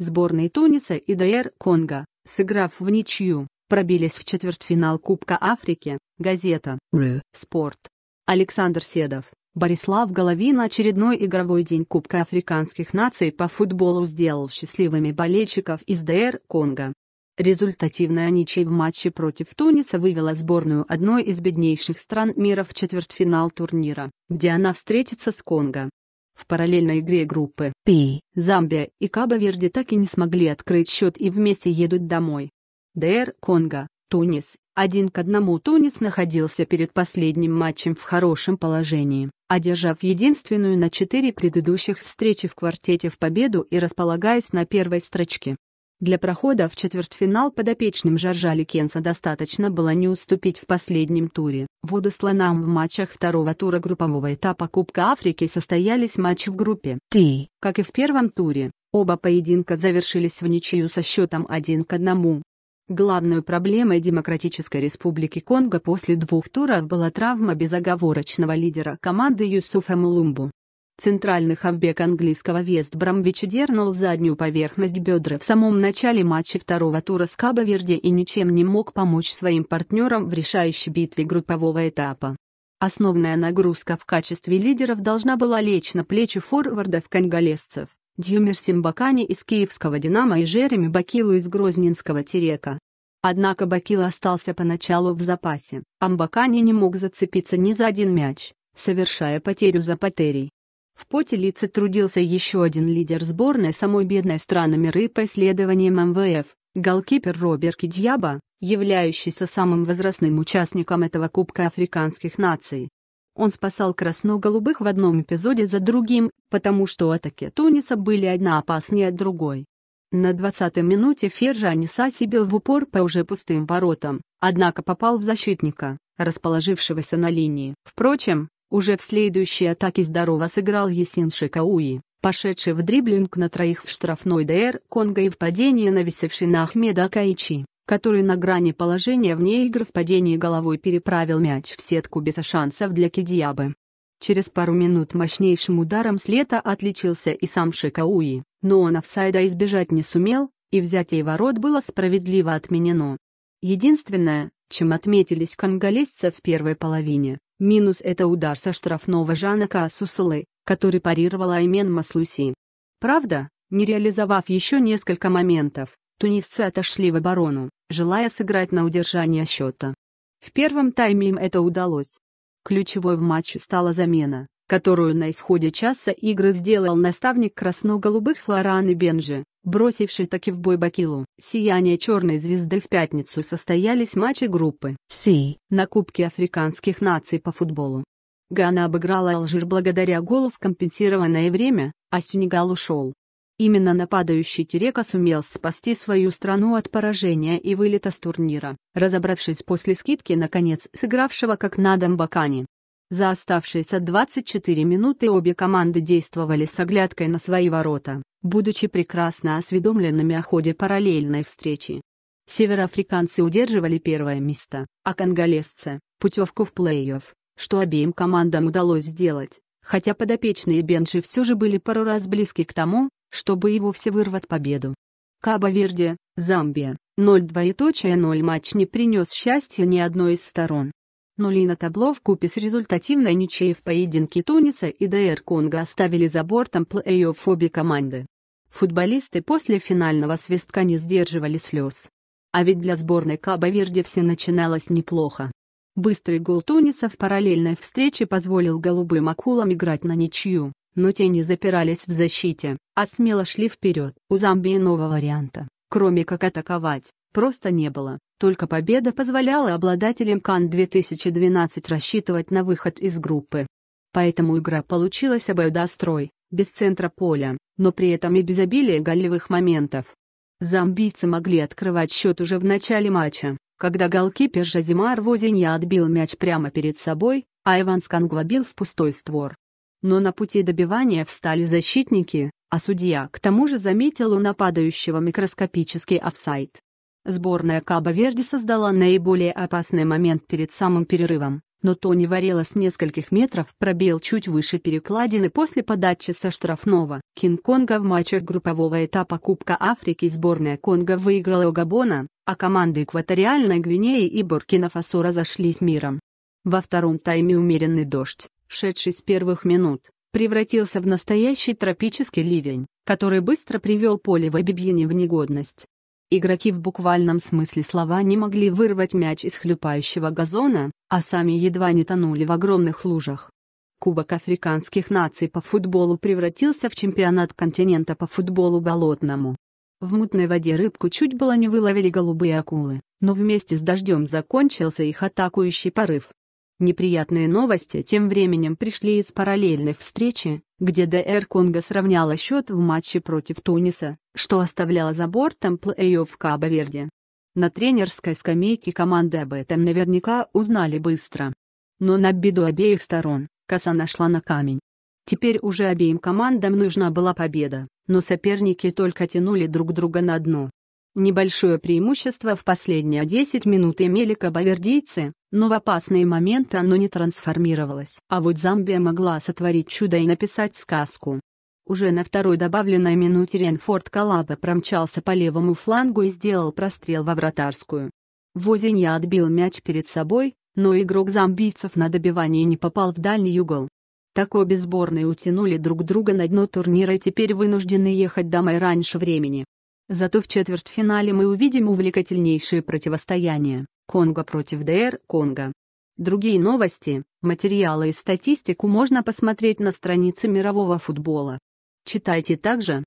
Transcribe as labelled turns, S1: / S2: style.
S1: Сборные Туниса и ДР Конго, сыграв в ничью, пробились в четвертьфинал Кубка Африки, газета Ru «Спорт». Александр Седов, Борислав Головин очередной игровой день Кубка Африканских наций по футболу сделал счастливыми болельщиков из ДР Конго. Результативная ничей в матче против Туниса вывела сборную одной из беднейших стран мира в четвертьфинал турнира, где она встретится с Конго. В параллельной игре группы P, Замбия и Кабо-Верди так и не смогли открыть счет и вместе едут домой. ДР Конго, Тунис. Один к одному Тунис находился перед последним матчем в хорошем положении, одержав единственную на четыре предыдущих встречи в квартете в победу и располагаясь на первой строчке. Для прохода в четвертьфинал подопечным Жоржа Ликенса достаточно было не уступить в последнем туре. Воду слонам в матчах второго тура группового этапа Кубка Африки состоялись матчи в группе Т. Как и в первом туре, оба поединка завершились в ничью со счетом 1 к 1. Главной проблемой Демократической Республики Конго после двух туров была травма безоговорочного лидера команды Юсуфа Мулумбу. Центральный хавбек английского вест Вестбромвича дернул заднюю поверхность бедра в самом начале матча второго тура с кабо и ничем не мог помочь своим партнерам в решающей битве группового этапа. Основная нагрузка в качестве лидеров должна была лечь на плечи форвардов конголезцев, Дьюмер Симбакани из киевского «Динамо» и Жереми Бакилу из грозненского «Терека». Однако Бакила остался поначалу в запасе, а Мбакани не мог зацепиться ни за один мяч, совершая потерю за потерей. В поте лица трудился еще один лидер сборной самой бедной страны миры по исследованиям МВФ, голкипер Роберки Дьяба, являющийся самым возрастным участником этого Кубка африканских наций. Он спасал красно-голубых в одном эпизоде за другим, потому что атаки Туниса были одна опаснее другой. На 20-й минуте Фержа Анисаси в упор по уже пустым воротам, однако попал в защитника, расположившегося на линии. Впрочем, уже в следующей атаке здорово сыграл Есин Шикауи, пошедший в дриблинг на троих в штрафной ДР Конга и в падение нависевший на Ахмеда Акаичи, который на грани положения вне игры в падении головой переправил мяч в сетку без шансов для Кидиабы. Через пару минут мощнейшим ударом Слета отличился и сам Шикауи, но он офсайда избежать не сумел, и взятие ворот было справедливо отменено. Единственное, чем отметились конголезцы в первой половине, Минус это удар со штрафного Жанака Сусулы, который парировал Аймен Маслуси. Правда, не реализовав еще несколько моментов, тунисцы отошли в оборону, желая сыграть на удержание счета. В первом тайме им это удалось. Ключевой в матче стала замена, которую на исходе часа игры сделал наставник красно-голубых Флоран и Бенжи бросивший таки в бой Бакилу. Сияние черной звезды в пятницу состоялись матчи группы Си на Кубке африканских наций по футболу. Гана обыграла Алжир благодаря голу в компенсированное время, а Сенегал ушел. Именно нападающий Терека сумел спасти свою страну от поражения и вылета с турнира, разобравшись после скидки наконец сыгравшего как надо Бакани. За оставшиеся 24 минуты обе команды действовали с оглядкой на свои ворота будучи прекрасно осведомленными о ходе параллельной встречи. Североафриканцы удерживали первое место, а конголезцы – путевку в плей-офф, что обеим командам удалось сделать, хотя подопечные Бенджи все же были пару раз близки к тому, чтобы и вовсе вырвать победу. Кабо-Верде, Замбия, 0-2 матч не принес счастья ни одной из сторон. Нули на табло в купе с результативной ничей в поединке Туниса и ДР Конго оставили за бортом плей-офф обе команды. Футболисты после финального свистка не сдерживали слез. А ведь для сборной Кабо-Верде все начиналось неплохо. Быстрый гол Туниса в параллельной встрече позволил голубым акулам играть на ничью, но те не запирались в защите, а смело шли вперед. У Замбии нового варианта, кроме как атаковать, просто не было. Только победа позволяла обладателям Кан-2012 рассчитывать на выход из группы. Поэтому игра получилась обоюдострой, без центра поля, но при этом и без обилия голевых моментов. Замбийцы могли открывать счет уже в начале матча, когда голкипер Жазимар Возинья отбил мяч прямо перед собой, а Иван Скангва бил в пустой створ. Но на пути добивания встали защитники, а судья к тому же заметил у нападающего микроскопический офсайт. Сборная Кабо-Верди создала наиболее опасный момент перед самым перерывом, но Тони Варела с нескольких метров пробил чуть выше перекладины после подачи со штрафного. Кинг-Конга в матчах группового этапа Кубка Африки сборная Конго выиграла у Габона, а команды Экваториальной Гвинеи и Буркина-Фасо разошлись миром. Во втором тайме умеренный дождь, шедший с первых минут, превратился в настоящий тропический ливень, который быстро привел поле в обебьине в негодность. Игроки в буквальном смысле слова не могли вырвать мяч из хлюпающего газона, а сами едва не тонули в огромных лужах. Кубок африканских наций по футболу превратился в чемпионат континента по футболу болотному. В мутной воде рыбку чуть было не выловили голубые акулы, но вместе с дождем закончился их атакующий порыв. Неприятные новости тем временем пришли из параллельной встречи, где ДР Конго сравняла счет в матче против Туниса, что оставляло за бортом плей-офф Кабо-Верде. На тренерской скамейке команды об этом наверняка узнали быстро. Но на беду обеих сторон, коса нашла на камень. Теперь уже обеим командам нужна была победа, но соперники только тянули друг друга на дно. Небольшое преимущество в последние 10 минут имели кабавердийцы, но в опасные моменты оно не трансформировалось. А вот Замбия могла сотворить чудо и написать сказку. Уже на второй добавленной минуте Ренфорд Калаба промчался по левому флангу и сделал прострел во вратарскую. Возинья отбил мяч перед собой, но игрок замбийцев на добивание не попал в дальний угол. Так обе сборные утянули друг друга на дно турнира и теперь вынуждены ехать домой раньше времени. Зато в четвертьфинале мы увидим увлекательнейшее противостояние. Конго против ДР Конго. Другие новости, материалы и статистику можно посмотреть на странице мирового футбола. Читайте также